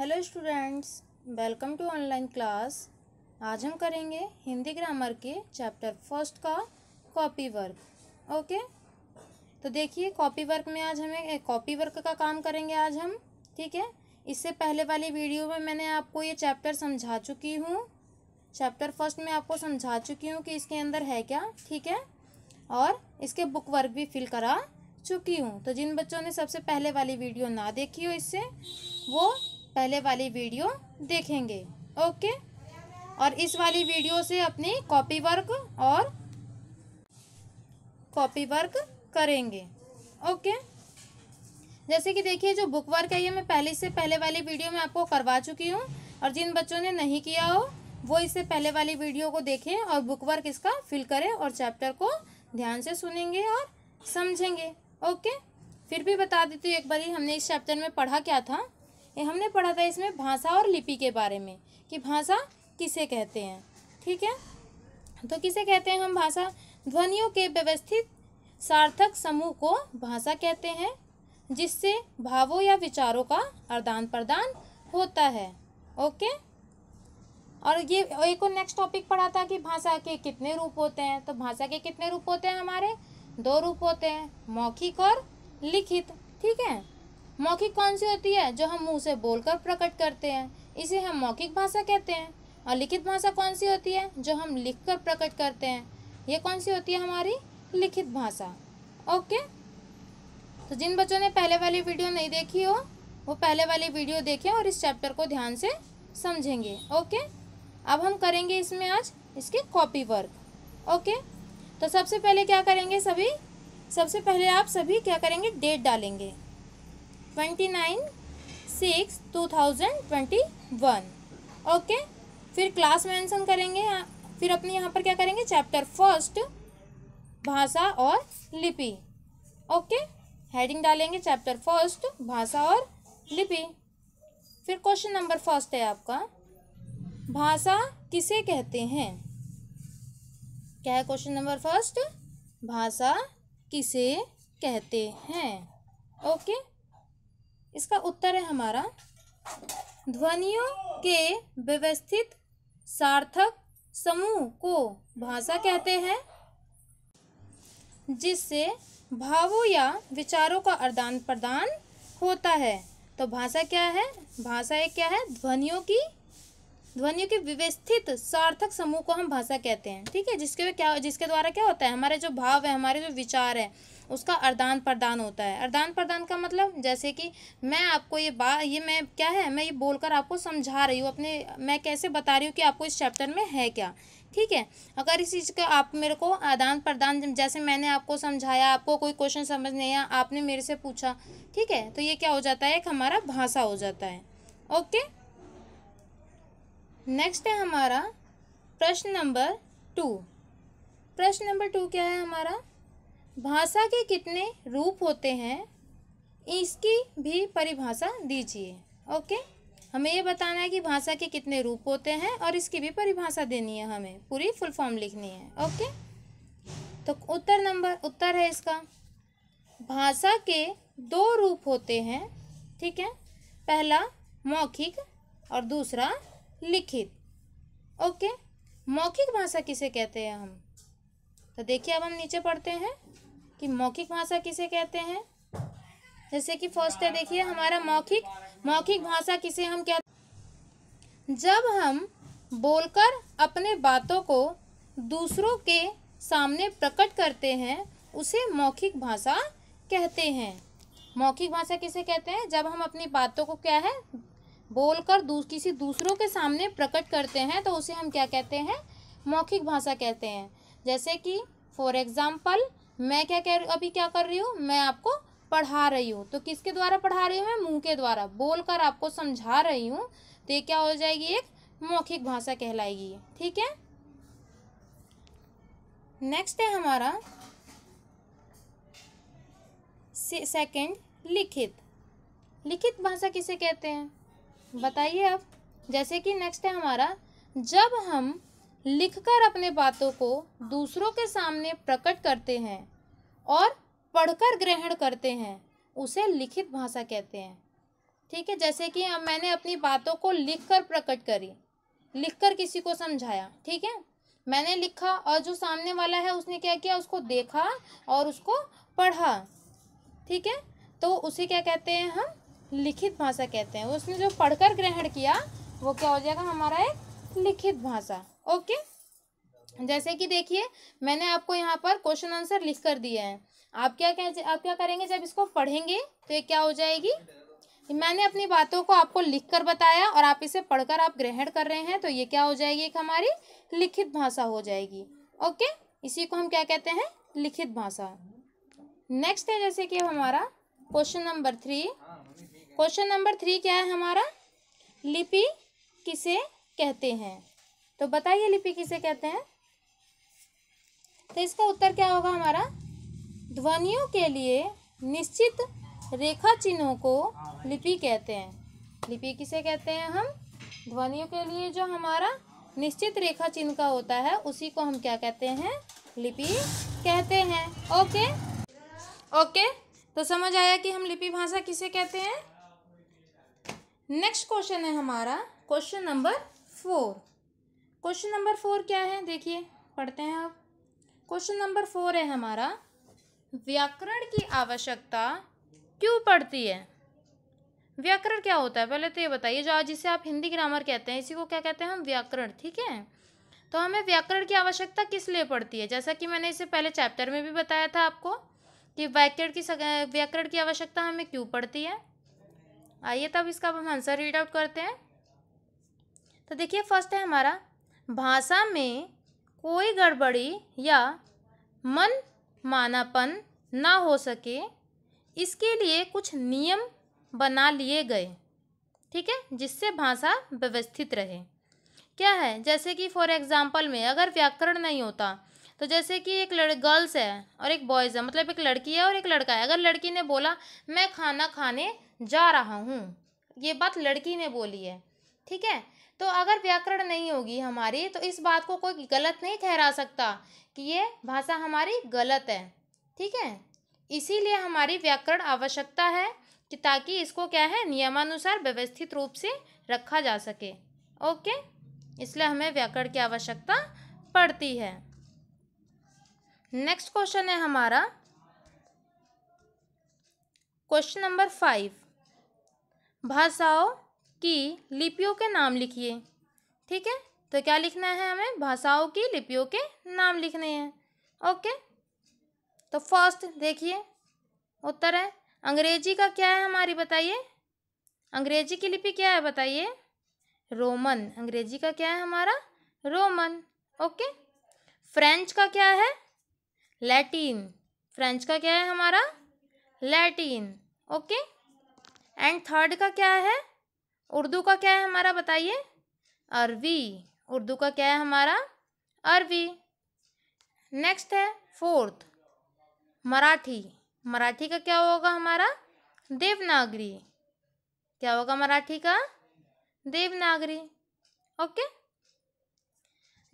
Hello students welcome to online class आज हम करेंगे हिंदी ग्रामर के चैप्टर फर्स्ट का कॉपी वर्क ओके तो देखिए कॉपी वर्क में आज हमें कॉपी वर्क का, का काम करेंगे आज हम ठीक है इससे पहले वाली वीडियो में मैंने आपको ये चैप्टर समझा चुकी हूँ चैप्टर फर्स्ट में आपको समझा चुकी हूँ कि इसके अंदर है क्या ठीक है और इसके बुक वर्क भी फिल करा चुकी हूँ तो जिन बच्चों ने सबसे पहले वाली वीडियो ना देखी हो इससे वो पहले वाली वीडियो देखेंगे ओके और इस वाली वीडियो से अपनी कॉपी वर्क और कॉपी वर्क करेंगे ओके जैसे कि देखिए जो बुक वर्क है ये मैं पहले से पहले वाली वीडियो में आपको करवा चुकी हूँ और जिन बच्चों ने नहीं किया हो वो इससे पहले वाली वीडियो को देखें और बुक वर्क इसका फिल करें और चैप्टर को ध्यान से सुनेंगे और समझेंगे ओके फिर भी बता देती हूँ एक बार हमने इस चैप्टर में पढ़ा क्या था ये हमने पढ़ा था इसमें भाषा और लिपि के बारे में कि भाषा किसे कहते हैं ठीक है तो किसे कहते हैं हम भाषा ध्वनियों के व्यवस्थित सार्थक समूह को भाषा कहते हैं जिससे भावों या विचारों का आदान प्रदान होता है ओके और ये एक और नेक्स्ट टॉपिक पढ़ा था कि भाषा के कितने रूप होते हैं तो भाषा के कितने रूप होते हैं हमारे दो रूप होते हैं मौखिक और लिखित ठीक है मौखिक कौन सी होती है जो हम मुंह से बोलकर प्रकट करते हैं इसे हम मौखिक भाषा कहते हैं और लिखित भाषा कौन सी होती है जो हम लिखकर प्रकट करते हैं ये कौन सी होती है हमारी लिखित भाषा ओके तो जिन बच्चों ने पहले वाली वीडियो नहीं देखी हो वो पहले वाली वीडियो देखें और इस चैप्टर को ध्यान से समझेंगे ओके अब हम करेंगे इसमें आज इसके कॉपी वर्क ओके तो सबसे पहले क्या करेंगे सभी सबसे पहले आप सभी क्या करेंगे डेट डालेंगे twenty nine six two thousand twenty one okay फिर क्लास मेंशन करेंगे हाँ। फिर अपने यहाँ पर क्या करेंगे चैप्टर फर्स्ट भाषा और लिपि ओके हेडिंग डालेंगे चैप्टर फर्स्ट भाषा और लिपि फिर क्वेश्चन नंबर फर्स्ट है आपका भाषा किसे कहते हैं क्या है क्वेश्चन नंबर फर्स्ट भाषा किसे कहते हैं ओके इसका उत्तर है हमारा ध्वनियों के व्यवस्थित सार्थक समूह को भाषा कहते हैं जिससे भावों या विचारों का आदान प्रदान होता है तो भाषा क्या है भाषा एक क्या है ध्वनियों की ध्वनियों के व्यवस्थित सार्थक समूह को हम भाषा कहते हैं ठीक है जिसके क्या जिसके द्वारा क्या होता है हमारे जो भाव है हमारे जो विचार है उसका अरदान प्रदान होता है अरदान प्रदान का मतलब जैसे कि मैं आपको ये बात ये मैं क्या है मैं ये बोलकर आपको समझा रही हूँ अपने मैं कैसे बता रही हूँ कि आपको इस चैप्टर में है क्या ठीक है अगर इस चीज़ का आप मेरे को आदान प्रदान जैसे मैंने आपको समझाया आपको कोई क्वेश्चन समझ नहीं आया आपने मेरे से पूछा ठीक है तो ये क्या हो जाता है एक हमारा भाषा हो जाता है ओके नेक्स्ट है हमारा प्रश्न नंबर टू प्रश्न नंबर टू क्या है हमारा भाषा के कितने रूप होते हैं इसकी भी परिभाषा दीजिए ओके हमें ये बताना है कि भाषा के कितने रूप होते हैं और इसकी भी परिभाषा देनी है हमें पूरी फुल फॉर्म लिखनी है ओके तो उत्तर नंबर उत्तर है इसका भाषा के दो रूप होते हैं ठीक है पहला मौखिक और दूसरा लिखित ओके मौखिक भाषा किसे कहते हैं हम तो देखिए अब हम नीचे पढ़ते हैं कि मौखिक भाषा किसे कहते हैं जैसे कि फर्स्ट है देखिए हमारा मौखिक मौखिक भाषा किसे हम कहते जब हम बोलकर अपने बातों को दूसरों के सामने प्रकट करते हैं उसे मौखिक भाषा कहते हैं मौखिक भाषा किसे कहते हैं जब हम अपनी बातों को क्या है बोलकर दूस, किसी दूसरों के सामने प्रकट करते हैं तो उसे हम क्या कहते हैं मौखिक भाषा कहते हैं जैसे कि फॉर एग्ज़ाम्पल मैं क्या कह रही अभी क्या कर रही हूँ मैं आपको पढ़ा रही हूँ तो किसके द्वारा पढ़ा रही हूँ मैं मुंह के द्वारा बोलकर आपको समझा रही हूँ तो ये क्या हो जाएगी एक मौखिक भाषा कहलाएगी ठीक है नेक्स्ट है हमारा सेकंड लिखित लिखित भाषा किसे कहते हैं बताइए आप जैसे कि नेक्स्ट है हमारा जब हम लिखकर अपने बातों को दूसरों के सामने प्रकट करते हैं और पढ़कर ग्रहण करते हैं उसे लिखित भाषा कहते हैं ठीक है जैसे कि अब मैंने अपनी बातों को लिखकर प्रकट करी लिखकर किसी को समझाया ठीक है मैंने लिखा और जो सामने वाला है उसने क्या किया उसको देखा और उसको पढ़ा ठीक है तो उसे क्या कहते हैं हम लिखित भाषा कहते हैं उसने जो पढ़कर ग्रहण किया वो क्या हो जाएगा हमारा एक लिखित भाषा ओके जैसे कि देखिए मैंने आपको यहाँ पर क्वेश्चन आंसर लिख कर दिया है आप क्या कह आप क्या करेंगे जब इसको पढ़ेंगे तो ये क्या हो जाएगी मैंने अपनी बातों को आपको लिखकर बताया और आप इसे पढ़कर आप ग्रहण कर रहे हैं तो ये क्या हो जाएगी एक हमारी लिखित भाषा हो जाएगी ओके इसी को हम क्या कहते हैं लिखित भाषा नेक्स्ट है जैसे कि हमारा question number three question number three क्या है हमारा लिपि किसे कहते हैं तो बताइए लिपि किसे कहते हैं तो इसका उत्तर क्या होगा हमारा ध्वनियों के लिए निश्चित रेखा चिन्हों को लिपि कहते हैं लिपि किसे कहते हैं हम ध्वनियों के लिए जो हमारा निश्चित रेखा चिन्ह का होता है उसी को हम क्या कहते हैं लिपि कहते हैं ओके ओके तो समझ आया कि हम लिपि भाषा किसे कहते हैं नेक्स्ट क्वेश्चन है हमारा question number four question number four क्या है देखिए पढ़ते हैं आप क्वेश्चन नंबर फोर है हमारा व्याकरण की आवश्यकता क्यों पड़ती है व्याकरण क्या होता है पहले तो ये बताइए जो आज जिसे आप हिंदी ग्रामर कहते हैं इसी को क्या कहते हैं हम व्याकरण ठीक है तो हमें व्याकरण की आवश्यकता किस लिए पड़ती है जैसा कि मैंने इसे पहले चैप्टर में भी बताया था आपको कि व्याकरण की व्याकरण की आवश्यकता हमें क्यों पड़ती है आइए तब इसका हम आंसर रीड आउट करते हैं तो देखिए फर्स्ट है हमारा भाषा में कोई गड़बड़ी या मन मानापन ना हो सके इसके लिए कुछ नियम बना लिए गए ठीक है जिससे भाषा व्यवस्थित रहे क्या है जैसे कि फॉर एग्ज़ाम्पल में अगर व्याकरण नहीं होता तो जैसे कि एक लड़ गर्ल्स है और एक बॉयज़ है मतलब एक लड़की है और एक लड़का है अगर लड़की ने बोला मैं खाना खाने जा रहा हूँ ये बात लड़की ने बोली है ठीक है तो अगर व्याकरण नहीं होगी हमारी तो इस बात को कोई गलत नहीं ठहरा सकता कि ये भाषा हमारी गलत है ठीक है इसीलिए हमारी व्याकरण आवश्यकता है कि ताकि इसको क्या है नियमानुसार व्यवस्थित रूप से रखा जा सके ओके इसलिए हमें व्याकरण की आवश्यकता पड़ती है नेक्स्ट क्वेश्चन है हमारा क्वेश्चन नंबर फाइव भाषाओं की लिपियों के नाम लिखिए ठीक है तो क्या लिखना है हमें भाषाओं की लिपियों के नाम लिखने हैं ओके तो फर्स्ट देखिए उत्तर है अंग्रेजी का क्या है हमारी बताइए अंग्रेजी की लिपि क्या है बताइए रोमन अंग्रेजी का क्या है हमारा रोमन ओके फ्रेंच का क्या है लैटिन फ्रेंच का क्या है हमारा लैटिन ओके एंड थर्ड का क्या है उर्दू का क्या है हमारा बताइए अरवी उर्दू का क्या है हमारा अरवी नेक्स्ट है फोर्थ मराठी मराठी का क्या होगा हमारा देवनागरी क्या होगा मराठी का देवनागरी ओके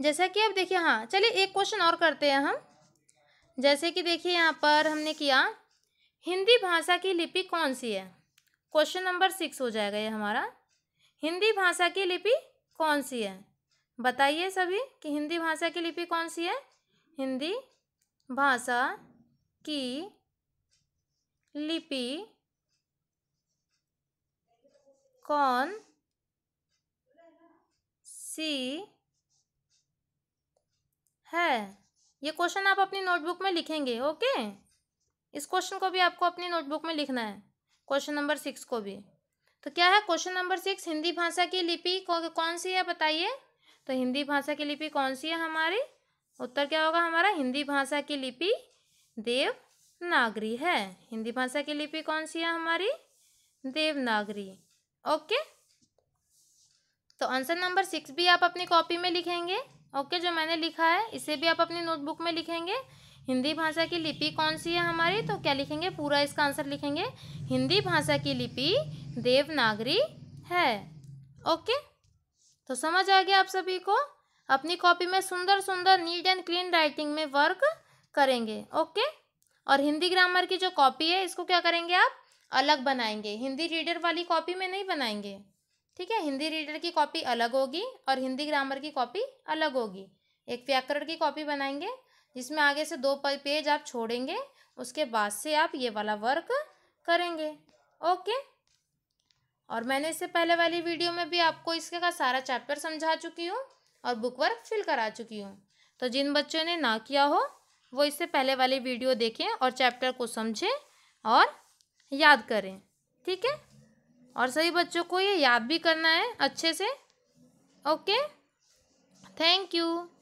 जैसा कि अब देखिए हाँ चलिए एक क्वेश्चन और करते हैं हम जैसे कि देखिए यहाँ पर हमने किया हिंदी भाषा की लिपि कौन सी है क्वेश्चन नंबर सिक्स हो जाएगा ये हमारा हिंदी भाषा की लिपि कौन सी है बताइए सभी कि हिंदी भाषा की लिपि कौन सी है हिंदी भाषा की लिपि कौन सी है ये क्वेश्चन आप अपनी नोटबुक में लिखेंगे ओके इस क्वेश्चन को भी आपको अपनी नोटबुक में लिखना है क्वेश्चन नंबर सिक्स को भी तो क्या है क्वेश्चन नंबर सिक्स हिंदी भाषा की लिपि कौन सी है बताइए तो हिंदी भाषा की लिपि कौन सी है हमारी उत्तर क्या होगा हमारा हिंदी भाषा की लिपि देवनागरी है हिंदी भाषा की लिपि कौन सी है हमारी देवनागरी ओके तो आंसर नंबर सिक्स भी आप अपनी कॉपी में लिखेंगे ओके जो मैंने लिखा है इसे भी आप अपनी नोटबुक में लिखेंगे हिंदी भाषा की लिपि कौन सी है हमारी तो क्या लिखेंगे पूरा इसका आंसर लिखेंगे हिंदी भाषा की लिपि देवनागरी है ओके तो समझ आ गया आप सभी को अपनी कॉपी में सुंदर सुंदर नीट एंड क्लीन राइटिंग में वर्क करेंगे ओके और हिंदी ग्रामर की जो कॉपी है इसको क्या करेंगे आप अलग बनाएंगे हिंदी रीडर वाली कॉपी में नहीं बनाएंगे ठीक है हिंदी रीडर की कॉपी अलग होगी और हिंदी ग्रामर की कॉपी अलग होगी एक व्याकरण की कॉपी बनाएंगे जिसमें आगे से दो पेज आप छोड़ेंगे उसके बाद से आप ये वाला वर्क करेंगे ओके और मैंने इससे पहले वाली वीडियो में भी आपको इसके का सारा चैप्टर समझा चुकी हूँ और बुक वर्क फिल करा चुकी हूँ तो जिन बच्चों ने ना किया हो वो इससे पहले वाली वीडियो देखें और चैप्टर को समझें और याद करें ठीक है और सही बच्चों को ये याद भी करना है अच्छे से ओके थैंक यू